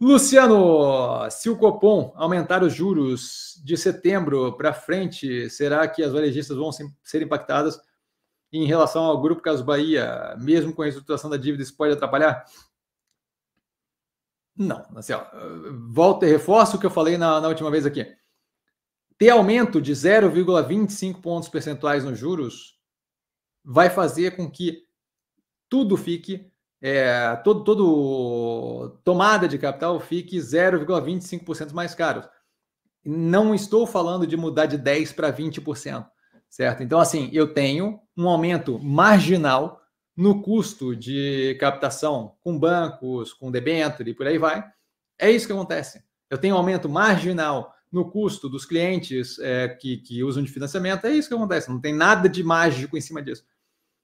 Luciano, se o Copom aumentar os juros de setembro para frente, será que as varejistas vão ser impactadas em relação ao Grupo Caso Bahia, mesmo com a reestruturação da dívida, isso pode atrapalhar? Não, assim, ó, volta e reforço o que eu falei na, na última vez aqui. Ter aumento de 0,25 pontos percentuais nos juros vai fazer com que tudo fique é, todo, todo tomada de capital fique 0,25% mais caro. Não estou falando de mudar de 10% para 20%, certo? Então, assim, eu tenho um aumento marginal no custo de captação com bancos, com debênture e por aí vai. É isso que acontece. Eu tenho um aumento marginal no custo dos clientes é, que, que usam de financiamento. É isso que acontece. Não tem nada de mágico em cima disso,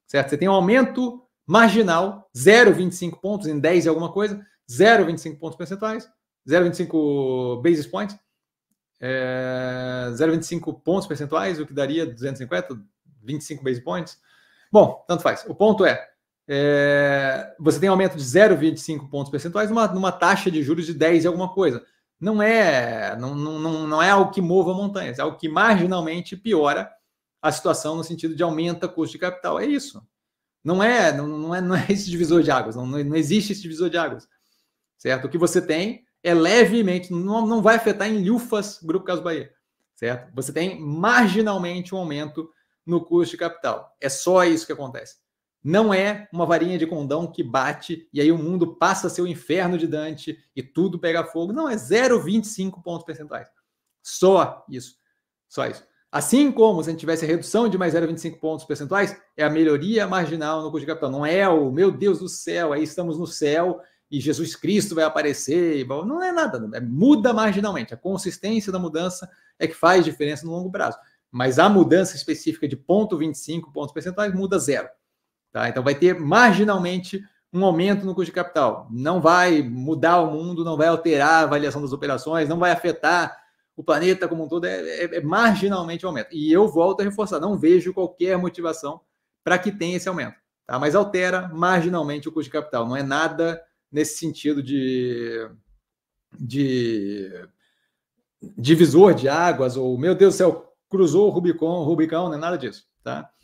certo? Você tem um aumento marginal, 0,25 pontos em 10 e alguma coisa, 0,25 pontos percentuais, 0,25 basis points, é, 0,25 pontos percentuais, o que daria 250, 25 basis points. Bom, tanto faz. O ponto é, é você tem um aumento de 0,25 pontos percentuais numa, numa taxa de juros de 10 e alguma coisa. Não é, não, não, não é algo que mova montanhas, é algo que marginalmente piora a situação no sentido de aumenta o custo de capital. É isso. Não é, não, não é, não é esse divisor de águas, não, não existe esse divisor de águas. Certo? O que você tem é levemente, não, não vai afetar em lufas Grupo Caso Bahia. Certo? Você tem marginalmente um aumento no custo de capital. É só isso que acontece. Não é uma varinha de condão que bate e aí o mundo passa a ser o inferno de Dante e tudo pega fogo. Não, é 0,25 pontos percentuais. Só isso. Só isso. Assim como se a gente tivesse a redução de mais 0,25 pontos percentuais, é a melhoria marginal no custo de capital. Não é o meu Deus do céu, aí estamos no céu e Jesus Cristo vai aparecer. Não é nada, é, muda marginalmente. A consistência da mudança é que faz diferença no longo prazo. Mas a mudança específica de 0,25 pontos percentuais muda zero. Tá? Então vai ter marginalmente um aumento no custo de capital. Não vai mudar o mundo, não vai alterar a avaliação das operações, não vai afetar o planeta como um todo é, é, é marginalmente aumento E eu volto a reforçar, não vejo qualquer motivação para que tenha esse aumento. Tá? Mas altera marginalmente o custo de capital. Não é nada nesse sentido de, de divisor de águas ou, meu Deus do céu, cruzou o Rubicon, Rubicão, não é nada disso. Tá?